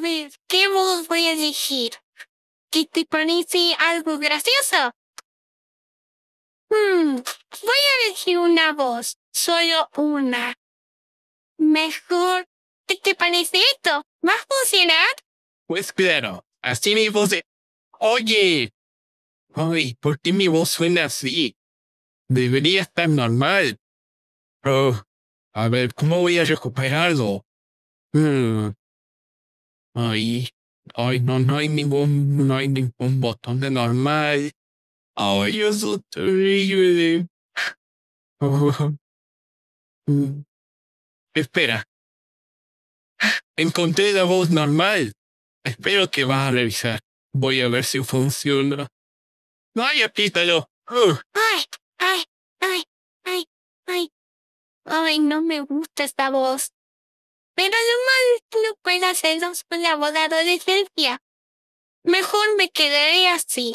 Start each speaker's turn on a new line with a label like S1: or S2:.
S1: ver, qué voz voy a elegir. ¿Que te parece algo gracioso? Hmm, voy a elegir una voz, solo una. Mejor, ¿qué te parece esto? ¿Va a funcionar?
S2: Pues claro, así mi voz Oye. Ay, ¿por qué mi voz suena así? Debería estar normal.
S3: Pero, oh, a ver, ¿cómo voy a recuperarlo? Hmm, Ay, ay, no, no hay ningún, no hay ningún botón de normal. Ay, yo soy
S2: terrible. Oh. Espera. Encontré la voz normal. Espero que vas a revisar. Voy a ver si funciona. ¡Ay, apítalo! Ay,
S1: ay, ay, ay, ay. Ay, no me gusta esta voz. Pero lo malo, hacernos un pues, con de de Mejor me quedaré así.